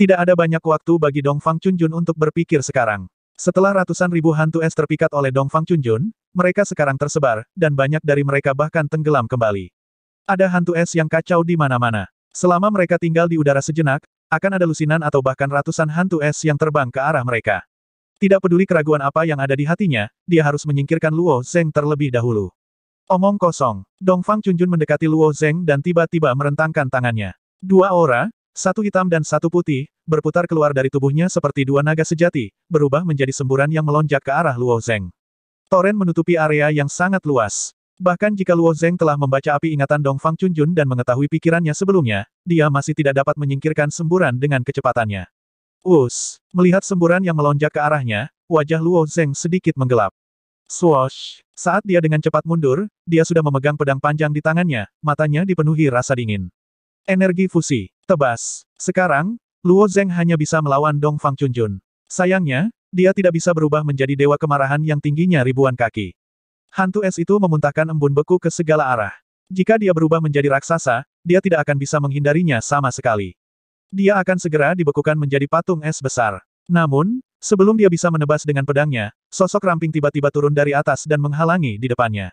Tidak ada banyak waktu bagi Dong Fang Chunjun untuk berpikir sekarang. Setelah ratusan ribu hantu es terpikat oleh Dong Fang Chunjun, mereka sekarang tersebar, dan banyak dari mereka bahkan tenggelam kembali. Ada hantu es yang kacau di mana-mana. Selama mereka tinggal di udara sejenak, akan ada lusinan atau bahkan ratusan hantu es yang terbang ke arah mereka. Tidak peduli keraguan apa yang ada di hatinya, dia harus menyingkirkan Luo Zeng terlebih dahulu. Omong kosong, Dong Fang Chunjun mendekati Luo Zeng dan tiba-tiba merentangkan tangannya. Dua orang. Satu hitam dan satu putih, berputar keluar dari tubuhnya seperti dua naga sejati, berubah menjadi semburan yang melonjak ke arah Luo Zeng. Toren menutupi area yang sangat luas. Bahkan jika Luo Zeng telah membaca api ingatan Dong Fang Chunjun dan mengetahui pikirannya sebelumnya, dia masih tidak dapat menyingkirkan semburan dengan kecepatannya. Us, melihat semburan yang melonjak ke arahnya, wajah Luo Zeng sedikit menggelap. Swoosh! Saat dia dengan cepat mundur, dia sudah memegang pedang panjang di tangannya, matanya dipenuhi rasa dingin. Energi fusi. Tebas. Sekarang, Luo Zeng hanya bisa melawan Dong Fang Chunjun. Sayangnya, dia tidak bisa berubah menjadi dewa kemarahan yang tingginya ribuan kaki. Hantu es itu memuntahkan embun beku ke segala arah. Jika dia berubah menjadi raksasa, dia tidak akan bisa menghindarinya sama sekali. Dia akan segera dibekukan menjadi patung es besar. Namun, sebelum dia bisa menebas dengan pedangnya, sosok ramping tiba-tiba turun dari atas dan menghalangi di depannya.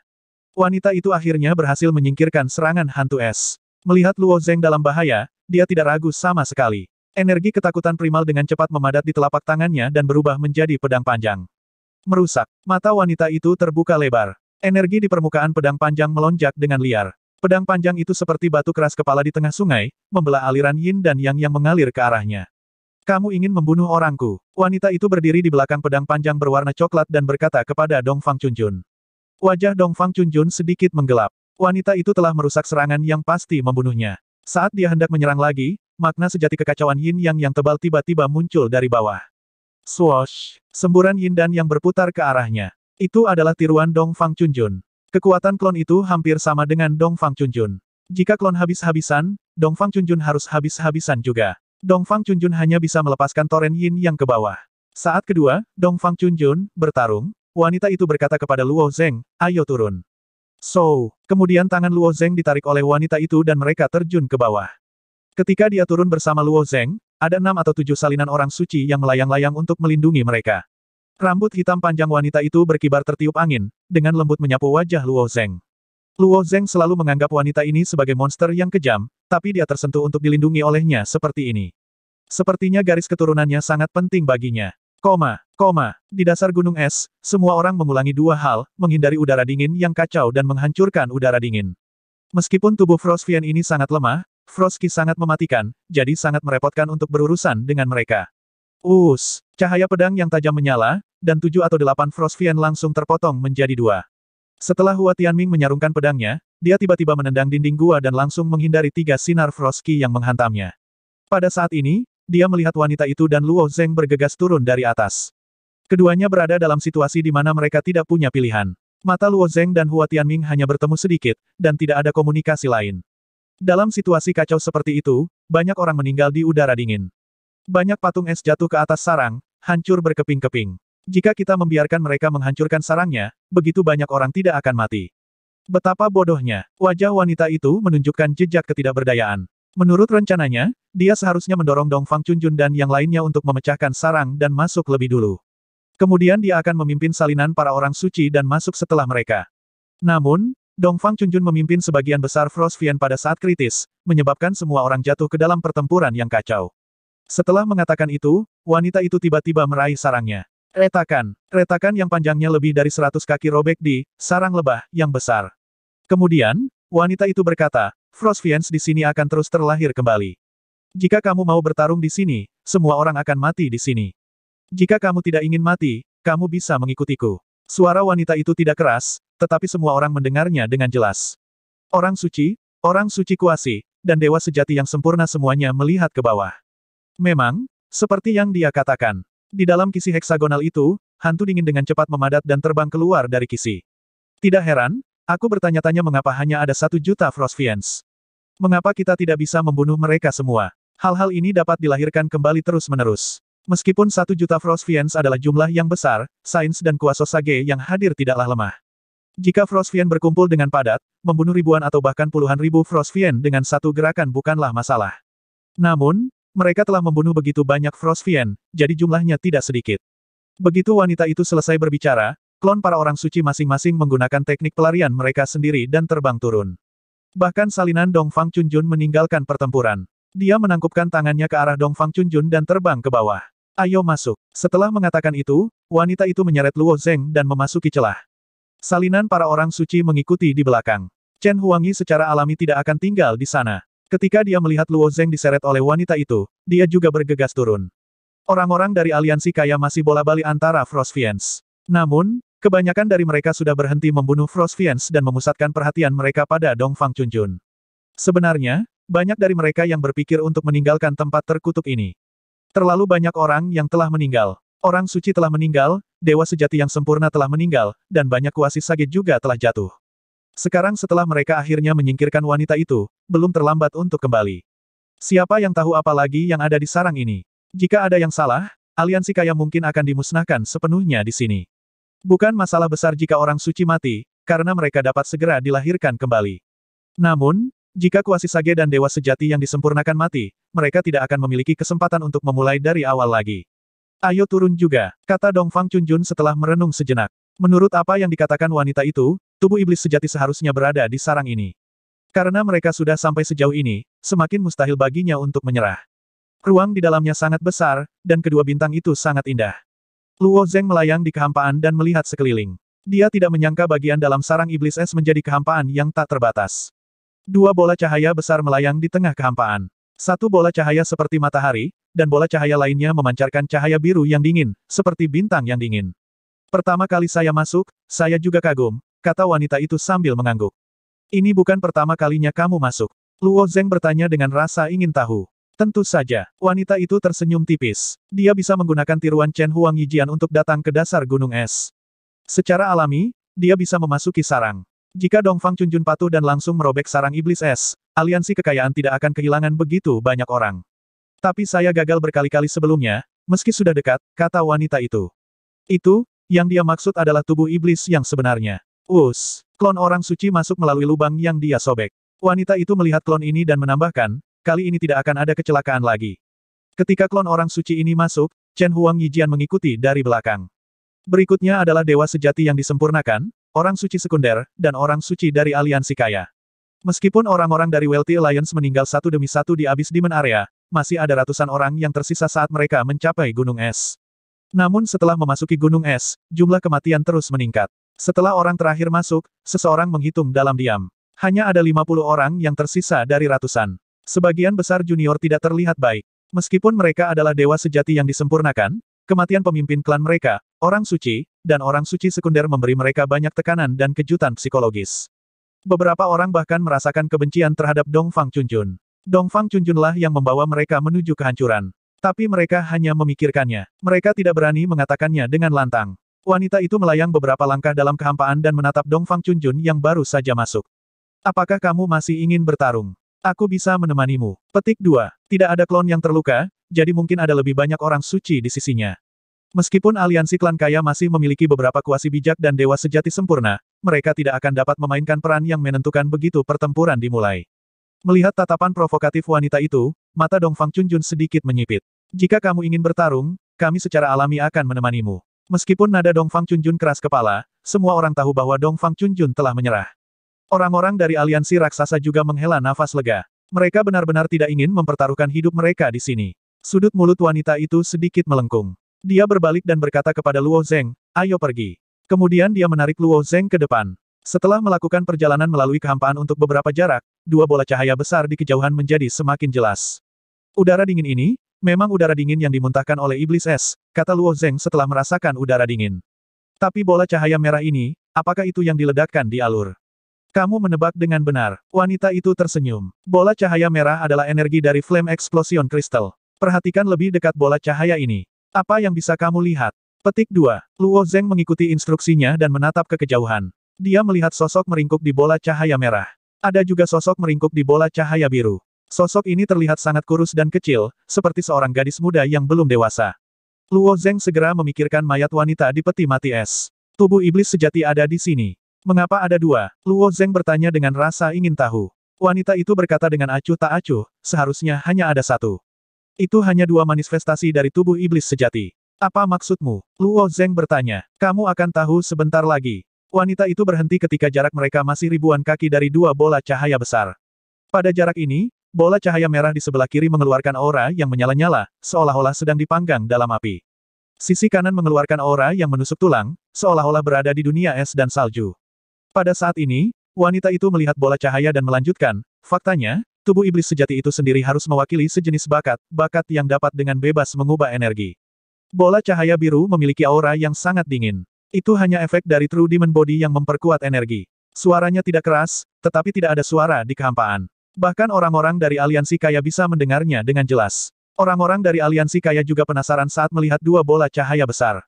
Wanita itu akhirnya berhasil menyingkirkan serangan hantu es. Melihat Luo Zeng dalam bahaya, dia tidak ragu sama sekali. Energi ketakutan primal dengan cepat memadat di telapak tangannya dan berubah menjadi pedang panjang. Merusak, mata wanita itu terbuka lebar. Energi di permukaan pedang panjang melonjak dengan liar. Pedang panjang itu seperti batu keras kepala di tengah sungai, membelah aliran yin dan yang yang mengalir ke arahnya. Kamu ingin membunuh orangku. Wanita itu berdiri di belakang pedang panjang berwarna coklat dan berkata kepada Dong Fang Chunjun. Wajah Dong Fang Chunjun sedikit menggelap. Wanita itu telah merusak serangan yang pasti membunuhnya. Saat dia hendak menyerang lagi, makna sejati kekacauan yin yang yang tebal tiba-tiba muncul dari bawah. Swoosh! Semburan yin dan yang berputar ke arahnya. Itu adalah tiruan Dong Fang Chunjun. Kekuatan klon itu hampir sama dengan Dong Fang Chunjun. Jika klon habis-habisan, Dong Fang Chunjun harus habis-habisan juga. Dong Fang Chunjun hanya bisa melepaskan toren yin yang ke bawah. Saat kedua, Dong Fang Chunjun bertarung, wanita itu berkata kepada Luo Zeng, ayo turun. So, kemudian tangan Luo Zeng ditarik oleh wanita itu dan mereka terjun ke bawah. Ketika dia turun bersama Luo Zeng, ada enam atau tujuh salinan orang suci yang melayang-layang untuk melindungi mereka. Rambut hitam panjang wanita itu berkibar tertiup angin, dengan lembut menyapu wajah Luo Zeng. Luo Zeng selalu menganggap wanita ini sebagai monster yang kejam, tapi dia tersentuh untuk dilindungi olehnya seperti ini. Sepertinya garis keturunannya sangat penting baginya. Koma, koma, di dasar gunung es, semua orang mengulangi dua hal, menghindari udara dingin yang kacau dan menghancurkan udara dingin. Meskipun tubuh Frostvian ini sangat lemah, Frostki sangat mematikan, jadi sangat merepotkan untuk berurusan dengan mereka. Us, cahaya pedang yang tajam menyala, dan tujuh atau delapan Frostvian langsung terpotong menjadi dua. Setelah Hua Tianming menyarungkan pedangnya, dia tiba-tiba menendang dinding gua dan langsung menghindari tiga sinar Frostki yang menghantamnya. Pada saat ini, dia melihat wanita itu dan Luo Zeng bergegas turun dari atas. Keduanya berada dalam situasi di mana mereka tidak punya pilihan. Mata Luo Zeng dan Hua Tianming hanya bertemu sedikit, dan tidak ada komunikasi lain. Dalam situasi kacau seperti itu, banyak orang meninggal di udara dingin. Banyak patung es jatuh ke atas sarang, hancur berkeping-keping. Jika kita membiarkan mereka menghancurkan sarangnya, begitu banyak orang tidak akan mati. Betapa bodohnya, wajah wanita itu menunjukkan jejak ketidakberdayaan. Menurut rencananya, dia seharusnya mendorong Dong Fang Chunjun dan yang lainnya untuk memecahkan sarang dan masuk lebih dulu. Kemudian dia akan memimpin salinan para orang suci dan masuk setelah mereka. Namun, Dong Fang Chunjun memimpin sebagian besar Frost Vian pada saat kritis, menyebabkan semua orang jatuh ke dalam pertempuran yang kacau. Setelah mengatakan itu, wanita itu tiba-tiba meraih sarangnya. Retakan. Retakan yang panjangnya lebih dari 100 kaki robek di sarang lebah yang besar. Kemudian, wanita itu berkata, Frostfiends di sini akan terus terlahir kembali. Jika kamu mau bertarung di sini, semua orang akan mati di sini. Jika kamu tidak ingin mati, kamu bisa mengikutiku. Suara wanita itu tidak keras, tetapi semua orang mendengarnya dengan jelas. Orang suci, orang suci kuasi, dan dewa sejati yang sempurna semuanya melihat ke bawah. Memang, seperti yang dia katakan, di dalam kisi heksagonal itu, hantu dingin dengan cepat memadat dan terbang keluar dari kisi. Tidak heran, aku bertanya-tanya mengapa hanya ada satu juta Frostfiends. Mengapa kita tidak bisa membunuh mereka semua? Hal-hal ini dapat dilahirkan kembali terus-menerus. Meskipun satu juta Frost adalah jumlah yang besar, Sains dan kuasa Sage yang hadir tidaklah lemah. Jika Frost berkumpul dengan padat, membunuh ribuan atau bahkan puluhan ribu Frost dengan satu gerakan bukanlah masalah. Namun, mereka telah membunuh begitu banyak Frost jadi jumlahnya tidak sedikit. Begitu wanita itu selesai berbicara, klon para orang suci masing-masing menggunakan teknik pelarian mereka sendiri dan terbang turun. Bahkan salinan Dong Fang Chunjun meninggalkan pertempuran. Dia menangkupkan tangannya ke arah Dong Fang Chunjun dan terbang ke bawah. Ayo masuk. Setelah mengatakan itu, wanita itu menyeret Luo Zeng dan memasuki celah. Salinan para orang suci mengikuti di belakang. Chen Huangyi secara alami tidak akan tinggal di sana. Ketika dia melihat Luo Zeng diseret oleh wanita itu, dia juga bergegas turun. Orang-orang dari aliansi kaya masih bola-bali antara Frostfiends. Namun, Kebanyakan dari mereka sudah berhenti membunuh Frostfiends dan memusatkan perhatian mereka pada Dong Fang Chunjun. Sebenarnya, banyak dari mereka yang berpikir untuk meninggalkan tempat terkutuk ini. Terlalu banyak orang yang telah meninggal. Orang suci telah meninggal, dewa sejati yang sempurna telah meninggal, dan banyak kuasi sage juga telah jatuh. Sekarang setelah mereka akhirnya menyingkirkan wanita itu, belum terlambat untuk kembali. Siapa yang tahu apa lagi yang ada di sarang ini? Jika ada yang salah, aliansi kaya mungkin akan dimusnahkan sepenuhnya di sini. Bukan masalah besar jika orang suci mati, karena mereka dapat segera dilahirkan kembali. Namun, jika kuasi sage dan dewa sejati yang disempurnakan mati, mereka tidak akan memiliki kesempatan untuk memulai dari awal lagi. Ayo turun juga, kata Dongfang Chunjun setelah merenung sejenak. Menurut apa yang dikatakan wanita itu, tubuh iblis sejati seharusnya berada di sarang ini. Karena mereka sudah sampai sejauh ini, semakin mustahil baginya untuk menyerah. Ruang di dalamnya sangat besar, dan kedua bintang itu sangat indah. Luo Zeng melayang di kehampaan dan melihat sekeliling. Dia tidak menyangka bagian dalam sarang iblis es menjadi kehampaan yang tak terbatas. Dua bola cahaya besar melayang di tengah kehampaan. Satu bola cahaya seperti matahari, dan bola cahaya lainnya memancarkan cahaya biru yang dingin, seperti bintang yang dingin. Pertama kali saya masuk, saya juga kagum, kata wanita itu sambil mengangguk. Ini bukan pertama kalinya kamu masuk. Luo Zeng bertanya dengan rasa ingin tahu. Tentu saja, wanita itu tersenyum tipis. Dia bisa menggunakan tiruan Chen Huang Yijian untuk datang ke dasar gunung es. Secara alami, dia bisa memasuki sarang. Jika Dongfang Chunjun patuh dan langsung merobek sarang iblis es, aliansi kekayaan tidak akan kehilangan begitu banyak orang. Tapi saya gagal berkali-kali sebelumnya, meski sudah dekat, kata wanita itu. Itu, yang dia maksud adalah tubuh iblis yang sebenarnya. Us, klon orang suci masuk melalui lubang yang dia sobek. Wanita itu melihat klon ini dan menambahkan, kali ini tidak akan ada kecelakaan lagi. Ketika klon orang suci ini masuk, Chen Huang Yijian mengikuti dari belakang. Berikutnya adalah dewa sejati yang disempurnakan, orang suci sekunder, dan orang suci dari aliansi kaya. Meskipun orang-orang dari Wealthy Alliance meninggal satu demi satu di abis Demon Area, masih ada ratusan orang yang tersisa saat mereka mencapai gunung es. Namun setelah memasuki gunung es, jumlah kematian terus meningkat. Setelah orang terakhir masuk, seseorang menghitung dalam diam. Hanya ada 50 orang yang tersisa dari ratusan. Sebagian besar junior tidak terlihat baik. Meskipun mereka adalah dewa sejati yang disempurnakan, kematian pemimpin klan mereka, orang suci, dan orang suci sekunder memberi mereka banyak tekanan dan kejutan psikologis. Beberapa orang bahkan merasakan kebencian terhadap Dong Fang Chunjun. Dong Fang Chunjunlah yang membawa mereka menuju kehancuran. Tapi mereka hanya memikirkannya. Mereka tidak berani mengatakannya dengan lantang. Wanita itu melayang beberapa langkah dalam kehampaan dan menatap Dong Fang Chunjun yang baru saja masuk. Apakah kamu masih ingin bertarung? Aku bisa menemanimu. Petik 2. Tidak ada klon yang terluka, jadi mungkin ada lebih banyak orang suci di sisinya. Meskipun aliansi klan kaya masih memiliki beberapa kuasi bijak dan dewa sejati sempurna, mereka tidak akan dapat memainkan peran yang menentukan begitu pertempuran dimulai. Melihat tatapan provokatif wanita itu, mata Dong Fang Chunjun sedikit menyipit. Jika kamu ingin bertarung, kami secara alami akan menemanimu. Meskipun nada Dong Fang Chunjun keras kepala, semua orang tahu bahwa Dong Fang Chunjun telah menyerah. Orang-orang dari aliansi raksasa juga menghela nafas lega. Mereka benar-benar tidak ingin mempertaruhkan hidup mereka di sini. Sudut mulut wanita itu sedikit melengkung. Dia berbalik dan berkata kepada Luo Zeng, ayo pergi. Kemudian dia menarik Luo Zeng ke depan. Setelah melakukan perjalanan melalui kehampaan untuk beberapa jarak, dua bola cahaya besar di kejauhan menjadi semakin jelas. Udara dingin ini, memang udara dingin yang dimuntahkan oleh iblis es, kata Luo Zeng setelah merasakan udara dingin. Tapi bola cahaya merah ini, apakah itu yang diledakkan di alur? Kamu menebak dengan benar. Wanita itu tersenyum. Bola cahaya merah adalah energi dari Flame Explosion Crystal. Perhatikan lebih dekat bola cahaya ini. Apa yang bisa kamu lihat? Petik 2. Luo Zeng mengikuti instruksinya dan menatap ke kejauhan. Dia melihat sosok meringkuk di bola cahaya merah. Ada juga sosok meringkuk di bola cahaya biru. Sosok ini terlihat sangat kurus dan kecil, seperti seorang gadis muda yang belum dewasa. Luo Zeng segera memikirkan mayat wanita di peti mati es. Tubuh iblis sejati ada di sini. Mengapa ada dua? Luo Zeng bertanya dengan rasa ingin tahu. Wanita itu berkata dengan acuh tak acuh, seharusnya hanya ada satu. Itu hanya dua manifestasi dari tubuh iblis sejati. Apa maksudmu? Luo Zeng bertanya. Kamu akan tahu sebentar lagi. Wanita itu berhenti ketika jarak mereka masih ribuan kaki dari dua bola cahaya besar. Pada jarak ini, bola cahaya merah di sebelah kiri mengeluarkan aura yang menyala-nyala, seolah-olah sedang dipanggang dalam api. Sisi kanan mengeluarkan aura yang menusuk tulang, seolah-olah berada di dunia es dan salju. Pada saat ini, wanita itu melihat bola cahaya dan melanjutkan, faktanya, tubuh iblis sejati itu sendiri harus mewakili sejenis bakat, bakat yang dapat dengan bebas mengubah energi. Bola cahaya biru memiliki aura yang sangat dingin. Itu hanya efek dari True Demon Body yang memperkuat energi. Suaranya tidak keras, tetapi tidak ada suara di kehampaan. Bahkan orang-orang dari aliansi kaya bisa mendengarnya dengan jelas. Orang-orang dari aliansi kaya juga penasaran saat melihat dua bola cahaya besar.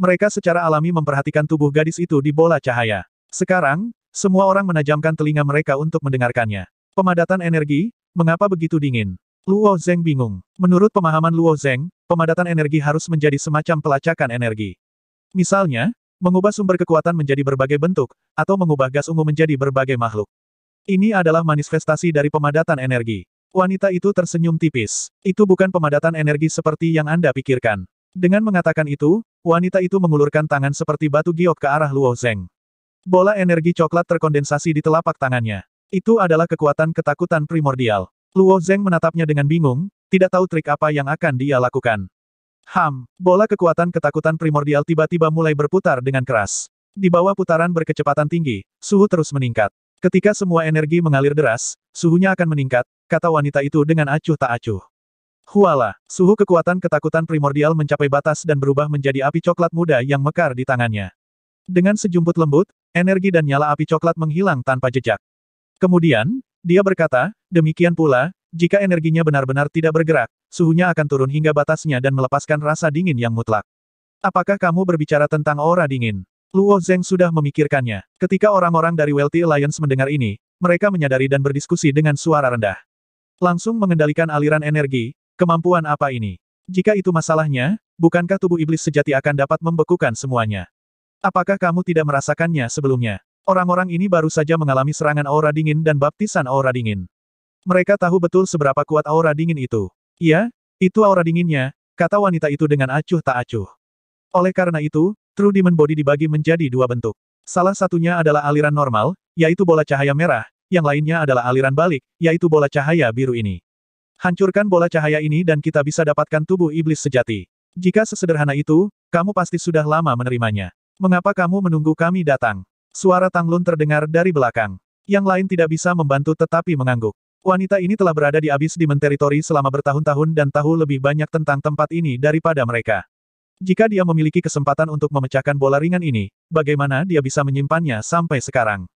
Mereka secara alami memperhatikan tubuh gadis itu di bola cahaya. Sekarang, semua orang menajamkan telinga mereka untuk mendengarkannya. Pemadatan energi, mengapa begitu dingin? Luo Zeng bingung. Menurut pemahaman Luo Zeng, pemadatan energi harus menjadi semacam pelacakan energi. Misalnya, mengubah sumber kekuatan menjadi berbagai bentuk, atau mengubah gas ungu menjadi berbagai makhluk. Ini adalah manifestasi dari pemadatan energi. Wanita itu tersenyum tipis. Itu bukan pemadatan energi seperti yang Anda pikirkan. Dengan mengatakan itu, wanita itu mengulurkan tangan seperti batu giok ke arah Luo Zeng. Bola energi coklat terkondensasi di telapak tangannya. Itu adalah kekuatan ketakutan primordial. Luo Zeng menatapnya dengan bingung, tidak tahu trik apa yang akan dia lakukan. Ham, bola kekuatan ketakutan primordial tiba-tiba mulai berputar dengan keras. Di bawah putaran berkecepatan tinggi, suhu terus meningkat. Ketika semua energi mengalir deras, suhunya akan meningkat, kata wanita itu dengan acuh tak acuh. Huala, suhu kekuatan ketakutan primordial mencapai batas dan berubah menjadi api coklat muda yang mekar di tangannya. Dengan sejumput lembut, energi dan nyala api coklat menghilang tanpa jejak. Kemudian, dia berkata, demikian pula, jika energinya benar-benar tidak bergerak, suhunya akan turun hingga batasnya dan melepaskan rasa dingin yang mutlak. Apakah kamu berbicara tentang aura dingin? Luo Zeng sudah memikirkannya. Ketika orang-orang dari Wealthy Alliance mendengar ini, mereka menyadari dan berdiskusi dengan suara rendah. Langsung mengendalikan aliran energi, kemampuan apa ini? Jika itu masalahnya, bukankah tubuh iblis sejati akan dapat membekukan semuanya? Apakah kamu tidak merasakannya sebelumnya? Orang-orang ini baru saja mengalami serangan aura dingin dan baptisan aura dingin. Mereka tahu betul seberapa kuat aura dingin itu. Iya, itu aura dinginnya, kata wanita itu dengan acuh tak acuh. Oleh karena itu, True Demon Body dibagi menjadi dua bentuk. Salah satunya adalah aliran normal, yaitu bola cahaya merah, yang lainnya adalah aliran balik, yaitu bola cahaya biru ini. Hancurkan bola cahaya ini dan kita bisa dapatkan tubuh iblis sejati. Jika sesederhana itu, kamu pasti sudah lama menerimanya. Mengapa kamu menunggu kami datang? Suara Tang Lun terdengar dari belakang. Yang lain tidak bisa membantu tetapi mengangguk. Wanita ini telah berada di abis Demon teritori selama bertahun-tahun dan tahu lebih banyak tentang tempat ini daripada mereka. Jika dia memiliki kesempatan untuk memecahkan bola ringan ini, bagaimana dia bisa menyimpannya sampai sekarang?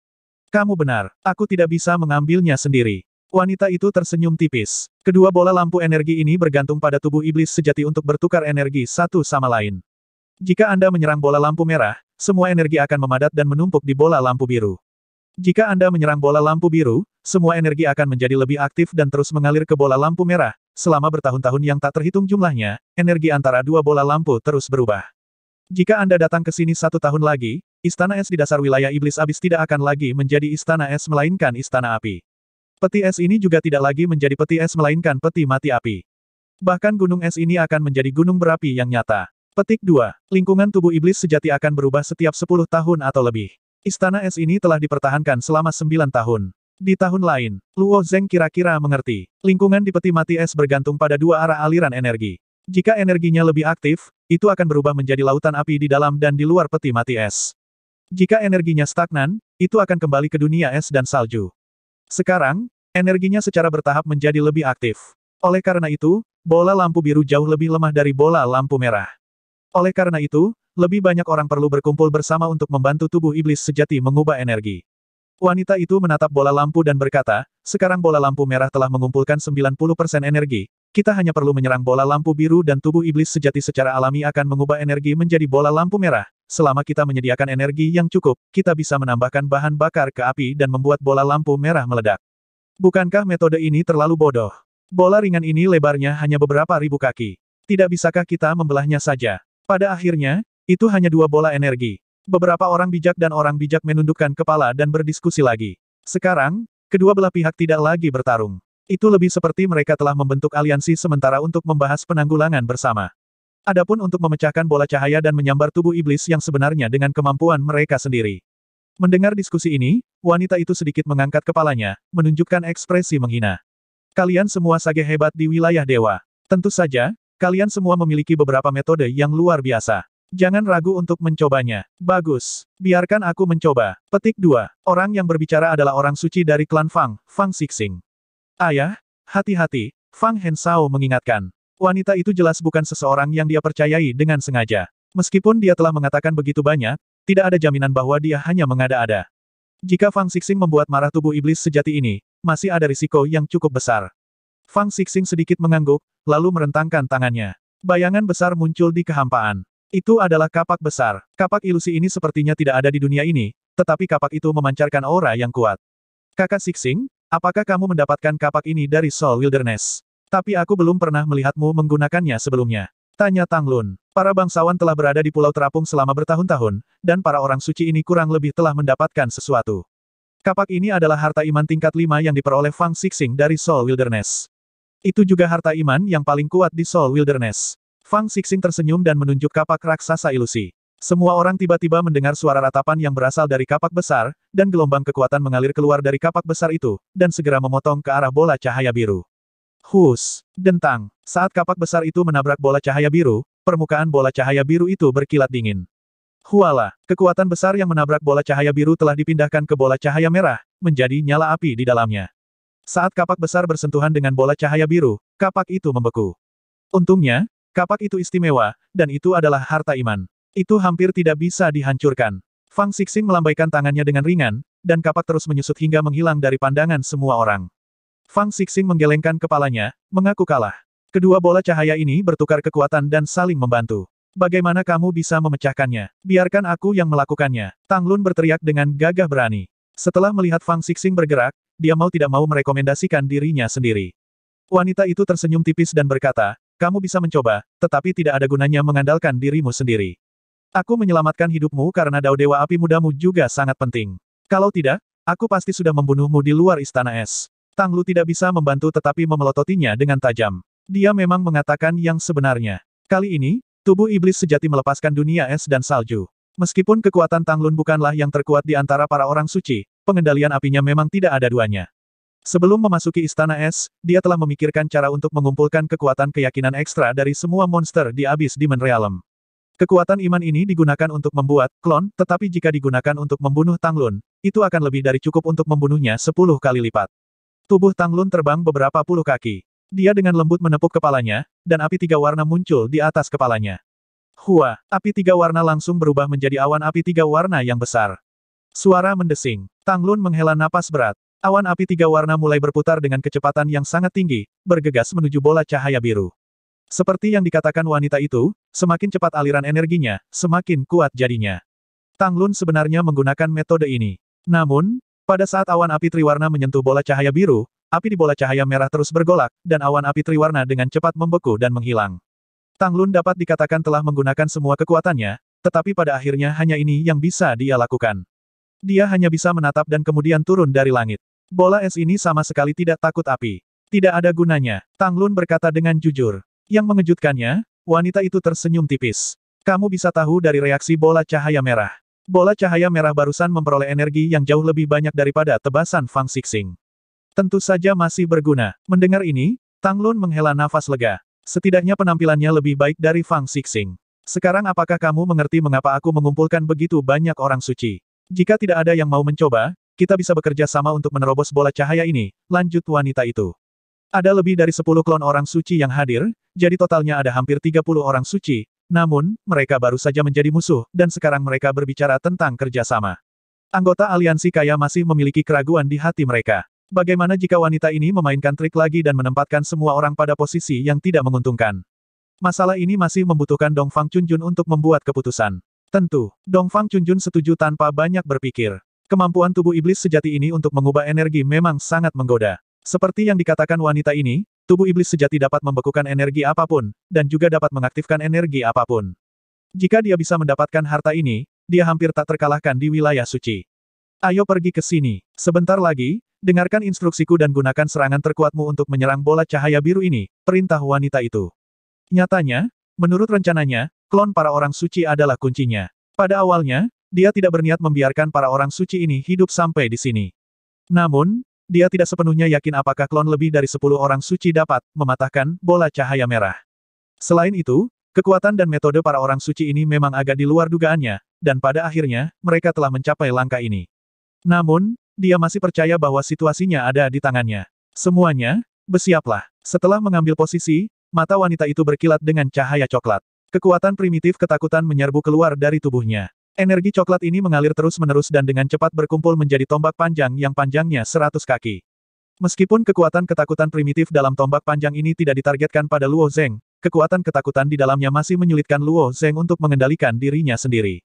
Kamu benar, aku tidak bisa mengambilnya sendiri. Wanita itu tersenyum tipis. Kedua bola lampu energi ini bergantung pada tubuh iblis sejati untuk bertukar energi satu sama lain. Jika Anda menyerang bola lampu merah, semua energi akan memadat dan menumpuk di bola lampu biru. Jika Anda menyerang bola lampu biru, semua energi akan menjadi lebih aktif dan terus mengalir ke bola lampu merah. Selama bertahun-tahun yang tak terhitung jumlahnya, energi antara dua bola lampu terus berubah. Jika Anda datang ke sini satu tahun lagi, istana es di dasar wilayah iblis abis tidak akan lagi menjadi istana es melainkan istana api. Peti es ini juga tidak lagi menjadi peti es melainkan peti mati api. Bahkan gunung es ini akan menjadi gunung berapi yang nyata. Petik 2. Lingkungan tubuh iblis sejati akan berubah setiap 10 tahun atau lebih. Istana es ini telah dipertahankan selama 9 tahun. Di tahun lain, Luo Zeng kira-kira mengerti. Lingkungan di peti mati es bergantung pada dua arah aliran energi. Jika energinya lebih aktif, itu akan berubah menjadi lautan api di dalam dan di luar peti mati es. Jika energinya stagnan, itu akan kembali ke dunia es dan salju. Sekarang, energinya secara bertahap menjadi lebih aktif. Oleh karena itu, bola lampu biru jauh lebih lemah dari bola lampu merah. Oleh karena itu, lebih banyak orang perlu berkumpul bersama untuk membantu tubuh iblis sejati mengubah energi. Wanita itu menatap bola lampu dan berkata, sekarang bola lampu merah telah mengumpulkan 90% energi, kita hanya perlu menyerang bola lampu biru dan tubuh iblis sejati secara alami akan mengubah energi menjadi bola lampu merah. Selama kita menyediakan energi yang cukup, kita bisa menambahkan bahan bakar ke api dan membuat bola lampu merah meledak. Bukankah metode ini terlalu bodoh? Bola ringan ini lebarnya hanya beberapa ribu kaki. Tidak bisakah kita membelahnya saja? Pada akhirnya, itu hanya dua bola energi. Beberapa orang bijak dan orang bijak menundukkan kepala dan berdiskusi lagi. Sekarang, kedua belah pihak tidak lagi bertarung. Itu lebih seperti mereka telah membentuk aliansi sementara untuk membahas penanggulangan bersama. Adapun untuk memecahkan bola cahaya dan menyambar tubuh iblis yang sebenarnya dengan kemampuan mereka sendiri. Mendengar diskusi ini, wanita itu sedikit mengangkat kepalanya, menunjukkan ekspresi menghina. Kalian semua sage hebat di wilayah dewa. Tentu saja, Kalian semua memiliki beberapa metode yang luar biasa. Jangan ragu untuk mencobanya. Bagus. Biarkan aku mencoba. Petik 2. Orang yang berbicara adalah orang suci dari klan Fang, Fang Sixing. Ayah, hati-hati, Fang Hensao mengingatkan. Wanita itu jelas bukan seseorang yang dia percayai dengan sengaja. Meskipun dia telah mengatakan begitu banyak, tidak ada jaminan bahwa dia hanya mengada-ada. Jika Fang Sixing membuat marah tubuh iblis sejati ini, masih ada risiko yang cukup besar. Fang Sixing sedikit mengangguk, lalu merentangkan tangannya. Bayangan besar muncul di kehampaan. Itu adalah kapak besar. Kapak ilusi ini sepertinya tidak ada di dunia ini, tetapi kapak itu memancarkan aura yang kuat. Kakak Sixing, apakah kamu mendapatkan kapak ini dari Soul Wilderness? Tapi aku belum pernah melihatmu menggunakannya sebelumnya. Tanya Tang Lun. Para bangsawan telah berada di Pulau Terapung selama bertahun-tahun, dan para orang suci ini kurang lebih telah mendapatkan sesuatu. Kapak ini adalah harta iman tingkat lima yang diperoleh Fang Sixing dari Soul Wilderness. Itu juga harta iman yang paling kuat di Soul Wilderness. Fang Sixing tersenyum dan menunjuk kapak raksasa ilusi. Semua orang tiba-tiba mendengar suara ratapan yang berasal dari kapak besar, dan gelombang kekuatan mengalir keluar dari kapak besar itu, dan segera memotong ke arah bola cahaya biru. Hus! Dentang! Saat kapak besar itu menabrak bola cahaya biru, permukaan bola cahaya biru itu berkilat dingin. Huala! Kekuatan besar yang menabrak bola cahaya biru telah dipindahkan ke bola cahaya merah, menjadi nyala api di dalamnya. Saat kapak besar bersentuhan dengan bola cahaya biru, kapak itu membeku. Untungnya, kapak itu istimewa, dan itu adalah harta iman. Itu hampir tidak bisa dihancurkan. Fang Sixing melambaikan tangannya dengan ringan, dan kapak terus menyusut hingga menghilang dari pandangan semua orang. Fang Sixing menggelengkan kepalanya, mengaku kalah. Kedua bola cahaya ini bertukar kekuatan dan saling membantu. Bagaimana kamu bisa memecahkannya? Biarkan aku yang melakukannya. Tang Lun berteriak dengan gagah berani. Setelah melihat Fang Sixing bergerak, dia mau tidak mau merekomendasikan dirinya sendiri. Wanita itu tersenyum tipis dan berkata, kamu bisa mencoba, tetapi tidak ada gunanya mengandalkan dirimu sendiri. Aku menyelamatkan hidupmu karena dao dewa api mudamu juga sangat penting. Kalau tidak, aku pasti sudah membunuhmu di luar istana es. Tang Lu tidak bisa membantu tetapi memelototinya dengan tajam. Dia memang mengatakan yang sebenarnya. Kali ini, tubuh iblis sejati melepaskan dunia es dan salju. Meskipun kekuatan Tang Lun bukanlah yang terkuat di antara para orang suci, pengendalian apinya memang tidak ada duanya. Sebelum memasuki Istana Es, dia telah memikirkan cara untuk mengumpulkan kekuatan keyakinan ekstra dari semua monster di Abyss Demon Realm. Kekuatan iman ini digunakan untuk membuat klon, tetapi jika digunakan untuk membunuh Tang Lun, itu akan lebih dari cukup untuk membunuhnya sepuluh kali lipat. Tubuh Tang Lun terbang beberapa puluh kaki. Dia dengan lembut menepuk kepalanya, dan api tiga warna muncul di atas kepalanya. Hua, api tiga warna langsung berubah menjadi awan api tiga warna yang besar. Suara mendesing. Tang Lun menghela napas berat. Awan api tiga warna mulai berputar dengan kecepatan yang sangat tinggi, bergegas menuju bola cahaya biru. Seperti yang dikatakan wanita itu, semakin cepat aliran energinya, semakin kuat jadinya. Tang Lun sebenarnya menggunakan metode ini. Namun, pada saat awan api triwarna menyentuh bola cahaya biru, api di bola cahaya merah terus bergolak, dan awan api triwarna dengan cepat membeku dan menghilang. Tang Lun dapat dikatakan telah menggunakan semua kekuatannya, tetapi pada akhirnya hanya ini yang bisa dia lakukan. Dia hanya bisa menatap dan kemudian turun dari langit. Bola es ini sama sekali tidak takut api. Tidak ada gunanya, Tang Lun berkata dengan jujur. Yang mengejutkannya, wanita itu tersenyum tipis. Kamu bisa tahu dari reaksi bola cahaya merah. Bola cahaya merah barusan memperoleh energi yang jauh lebih banyak daripada tebasan Fang Sixing. Tentu saja masih berguna. Mendengar ini, Tang Lun menghela nafas lega. Setidaknya penampilannya lebih baik dari Fang Xixing. Sekarang apakah kamu mengerti mengapa aku mengumpulkan begitu banyak orang suci? Jika tidak ada yang mau mencoba, kita bisa bekerja sama untuk menerobos bola cahaya ini, lanjut wanita itu. Ada lebih dari 10 klon orang suci yang hadir, jadi totalnya ada hampir 30 orang suci, namun, mereka baru saja menjadi musuh, dan sekarang mereka berbicara tentang kerjasama. Anggota aliansi kaya masih memiliki keraguan di hati mereka. Bagaimana jika wanita ini memainkan trik lagi dan menempatkan semua orang pada posisi yang tidak menguntungkan? Masalah ini masih membutuhkan Dongfang Fang Chunjun untuk membuat keputusan. Tentu, Dongfang Fang Chunjun setuju tanpa banyak berpikir. Kemampuan tubuh iblis sejati ini untuk mengubah energi memang sangat menggoda. Seperti yang dikatakan wanita ini, tubuh iblis sejati dapat membekukan energi apapun, dan juga dapat mengaktifkan energi apapun. Jika dia bisa mendapatkan harta ini, dia hampir tak terkalahkan di wilayah suci. Ayo pergi ke sini. Sebentar lagi, dengarkan instruksiku dan gunakan serangan terkuatmu untuk menyerang bola cahaya biru ini, perintah wanita itu. Nyatanya, menurut rencananya, klon para orang suci adalah kuncinya. Pada awalnya, dia tidak berniat membiarkan para orang suci ini hidup sampai di sini. Namun, dia tidak sepenuhnya yakin apakah klon lebih dari 10 orang suci dapat mematahkan bola cahaya merah. Selain itu, kekuatan dan metode para orang suci ini memang agak di luar dugaannya, dan pada akhirnya, mereka telah mencapai langkah ini. Namun, dia masih percaya bahwa situasinya ada di tangannya. Semuanya, bersiaplah. Setelah mengambil posisi, mata wanita itu berkilat dengan cahaya coklat. Kekuatan primitif ketakutan menyerbu keluar dari tubuhnya. Energi coklat ini mengalir terus-menerus dan dengan cepat berkumpul menjadi tombak panjang yang panjangnya seratus kaki. Meskipun kekuatan ketakutan primitif dalam tombak panjang ini tidak ditargetkan pada Luo Zeng, kekuatan ketakutan di dalamnya masih menyulitkan Luo Zeng untuk mengendalikan dirinya sendiri.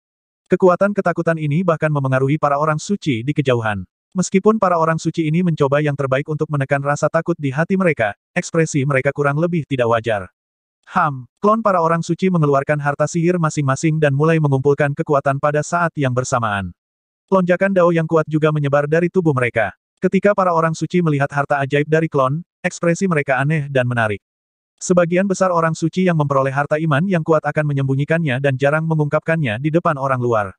Kekuatan ketakutan ini bahkan memengaruhi para orang suci di kejauhan. Meskipun para orang suci ini mencoba yang terbaik untuk menekan rasa takut di hati mereka, ekspresi mereka kurang lebih tidak wajar. Ham, klon para orang suci mengeluarkan harta sihir masing-masing dan mulai mengumpulkan kekuatan pada saat yang bersamaan. Lonjakan dao yang kuat juga menyebar dari tubuh mereka. Ketika para orang suci melihat harta ajaib dari klon, ekspresi mereka aneh dan menarik. Sebagian besar orang suci yang memperoleh harta iman yang kuat akan menyembunyikannya dan jarang mengungkapkannya di depan orang luar.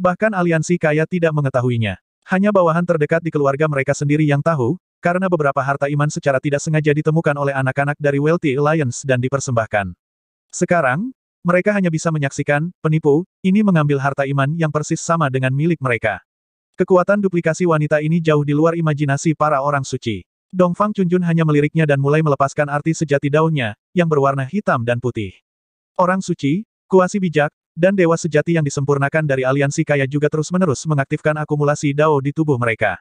Bahkan aliansi kaya tidak mengetahuinya. Hanya bawahan terdekat di keluarga mereka sendiri yang tahu, karena beberapa harta iman secara tidak sengaja ditemukan oleh anak-anak dari Wealthy Alliance dan dipersembahkan. Sekarang, mereka hanya bisa menyaksikan, penipu, ini mengambil harta iman yang persis sama dengan milik mereka. Kekuatan duplikasi wanita ini jauh di luar imajinasi para orang suci. Dongfang Chunjun hanya meliriknya dan mulai melepaskan arti sejati daunnya, yang berwarna hitam dan putih. Orang suci, kuasi bijak, dan dewa sejati yang disempurnakan dari aliansi kaya juga terus-menerus mengaktifkan akumulasi dao di tubuh mereka.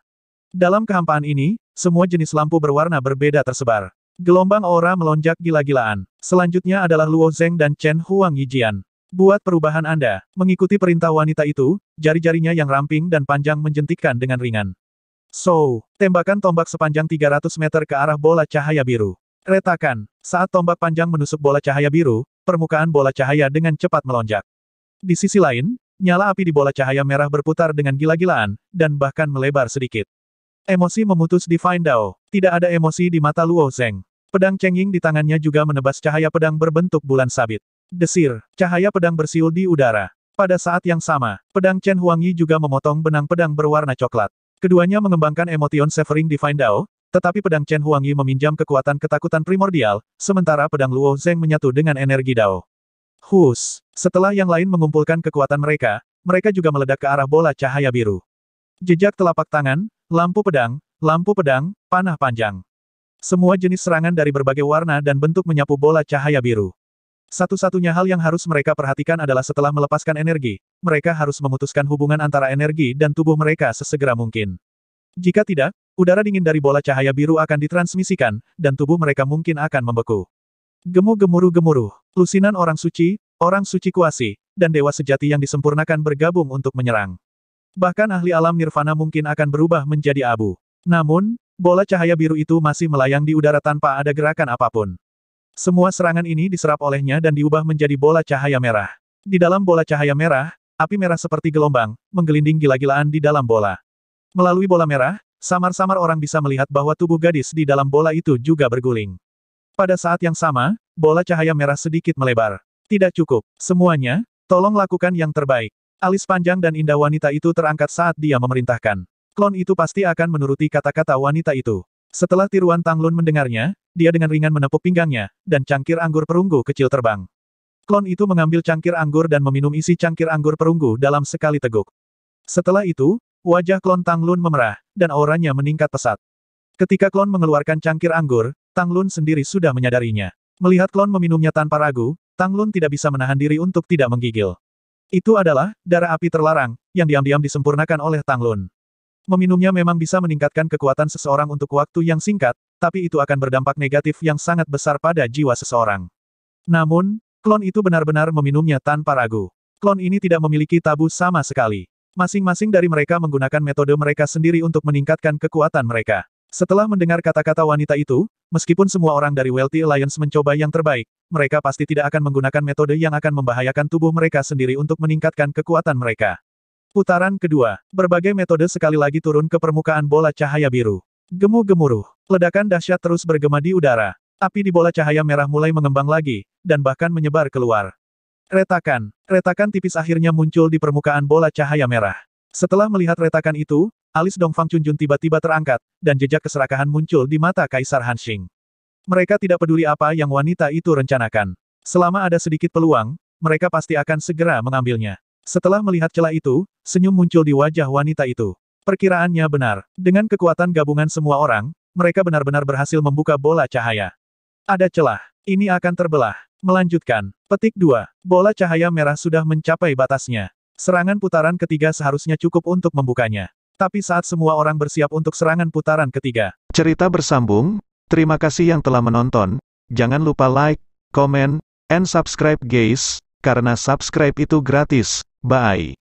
Dalam kehampaan ini, semua jenis lampu berwarna berbeda tersebar. Gelombang aura melonjak gila-gilaan. Selanjutnya adalah Luo Zeng dan Chen Huang Yijian. Buat perubahan Anda, mengikuti perintah wanita itu, jari-jarinya yang ramping dan panjang menjentikkan dengan ringan. So, tembakan tombak sepanjang 300 meter ke arah bola cahaya biru. Retakan, saat tombak panjang menusuk bola cahaya biru, permukaan bola cahaya dengan cepat melonjak. Di sisi lain, nyala api di bola cahaya merah berputar dengan gila-gilaan, dan bahkan melebar sedikit. Emosi memutus Divine Dao. Tidak ada emosi di mata Luo Zeng. Pedang cenging di tangannya juga menebas cahaya pedang berbentuk bulan sabit. Desir, cahaya pedang bersiul di udara. Pada saat yang sama, pedang Chen Huangyi juga memotong benang pedang berwarna coklat. Keduanya mengembangkan emotion Severing Divine Dao, tetapi pedang Chen Huangyi meminjam kekuatan ketakutan primordial, sementara pedang Luo Zeng menyatu dengan energi Dao. Hus! Setelah yang lain mengumpulkan kekuatan mereka, mereka juga meledak ke arah bola cahaya biru. Jejak telapak tangan, lampu pedang, lampu pedang, panah panjang. Semua jenis serangan dari berbagai warna dan bentuk menyapu bola cahaya biru. Satu-satunya hal yang harus mereka perhatikan adalah setelah melepaskan energi, mereka harus memutuskan hubungan antara energi dan tubuh mereka sesegera mungkin. Jika tidak, udara dingin dari bola cahaya biru akan ditransmisikan, dan tubuh mereka mungkin akan membeku. Gemu gemuruh-gemuruh, lusinan orang suci, orang suci kuasi, dan dewa sejati yang disempurnakan bergabung untuk menyerang. Bahkan ahli alam nirvana mungkin akan berubah menjadi abu. Namun, bola cahaya biru itu masih melayang di udara tanpa ada gerakan apapun. Semua serangan ini diserap olehnya dan diubah menjadi bola cahaya merah. Di dalam bola cahaya merah, api merah seperti gelombang, menggelinding gila-gilaan di dalam bola. Melalui bola merah, samar-samar orang bisa melihat bahwa tubuh gadis di dalam bola itu juga berguling. Pada saat yang sama, bola cahaya merah sedikit melebar. Tidak cukup. Semuanya, tolong lakukan yang terbaik. Alis panjang dan indah wanita itu terangkat saat dia memerintahkan. Klon itu pasti akan menuruti kata-kata wanita itu. Setelah tiruan Tanglun mendengarnya, dia dengan ringan menepuk pinggangnya, dan cangkir anggur perunggu kecil terbang. Klon itu mengambil cangkir anggur dan meminum isi cangkir anggur perunggu dalam sekali teguk. Setelah itu, wajah klon Tanglun memerah, dan auranya meningkat pesat. Ketika klon mengeluarkan cangkir anggur, Tanglun sendiri sudah menyadarinya. Melihat klon meminumnya tanpa ragu, Tanglun tidak bisa menahan diri untuk tidak menggigil. Itu adalah, darah api terlarang, yang diam-diam disempurnakan oleh Tanglun. Meminumnya memang bisa meningkatkan kekuatan seseorang untuk waktu yang singkat, tapi itu akan berdampak negatif yang sangat besar pada jiwa seseorang. Namun, klon itu benar-benar meminumnya tanpa ragu. Klon ini tidak memiliki tabu sama sekali. Masing-masing dari mereka menggunakan metode mereka sendiri untuk meningkatkan kekuatan mereka. Setelah mendengar kata-kata wanita itu, meskipun semua orang dari Wealthy Alliance mencoba yang terbaik, mereka pasti tidak akan menggunakan metode yang akan membahayakan tubuh mereka sendiri untuk meningkatkan kekuatan mereka. Putaran kedua, berbagai metode sekali lagi turun ke permukaan bola cahaya biru. Gemu-gemuruh, ledakan dahsyat terus bergema di udara. Api di bola cahaya merah mulai mengembang lagi, dan bahkan menyebar keluar. Retakan, retakan tipis akhirnya muncul di permukaan bola cahaya merah. Setelah melihat retakan itu, alis Dongfang Chunjun tiba-tiba terangkat, dan jejak keserakahan muncul di mata Kaisar Hanshing. Mereka tidak peduli apa yang wanita itu rencanakan. Selama ada sedikit peluang, mereka pasti akan segera mengambilnya. Setelah melihat celah itu, senyum muncul di wajah wanita itu. Perkiraannya benar. Dengan kekuatan gabungan semua orang, mereka benar-benar berhasil membuka bola cahaya. Ada celah. Ini akan terbelah. Melanjutkan. Petik 2. Bola cahaya merah sudah mencapai batasnya. Serangan putaran ketiga seharusnya cukup untuk membukanya. Tapi saat semua orang bersiap untuk serangan putaran ketiga. Cerita bersambung. Terima kasih yang telah menonton. Jangan lupa like, comment, and subscribe guys, karena subscribe itu gratis. Bye.